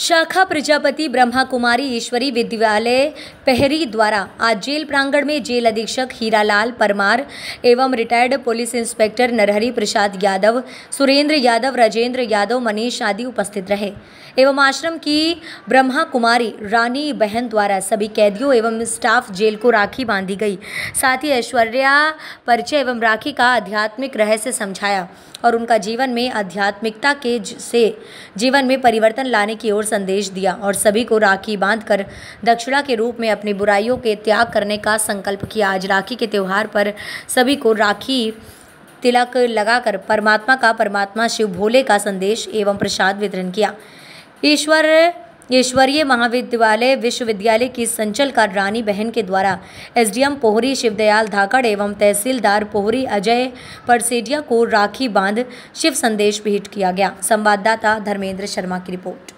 शाखा प्रजापति ब्रह्मा कुमारी ईश्वरी विद्यालय पहरी द्वारा आज जेल प्रांगण में जेल अधीक्षक हीरालाल परमार एवं retired police inspector Narhari Prasad Yadav Surendra Yadav Rajendra Yadav Manish आदि उपस्थित रहे एवं आश्रम की ब्रह्मा कुमारी रानी बहन द्वारा सभी कैदियों एवं स्टाफ जेल को राखी बांधी गई साथ ही ऐश्वर्या परिचय एवं राखी का आध्यात्मिक रहस्य समझाया और उनका जीवन में आध्यात्मिकता के से जीवन में परिवर्तन लाने की ओर संदेश दिया और सभी को राखी बांधकर दक्षिणा के रूप में अपनी बुराइयों के त्याग करने का संकल्प किया आज राखी के त्यौहार पर सभी को राखी तिलक लगाकर परमात्मा का परमात्मा शिव भोले का संदेश एवं प्रसाद वितरण किया ईश्वर ईश्वरीय महाविद्यालय विश्वविद्यालय की संचलकार रानी बहन के द्वारा एसडीएम पोहरी शिवदयाल धाकड़ एवं तहसीलदार पोहरी अजय परसेडिया को राखी बांध शिव संदेश भेंट किया गया संवाददाता धर्मेंद्र शर्मा की रिपोर्ट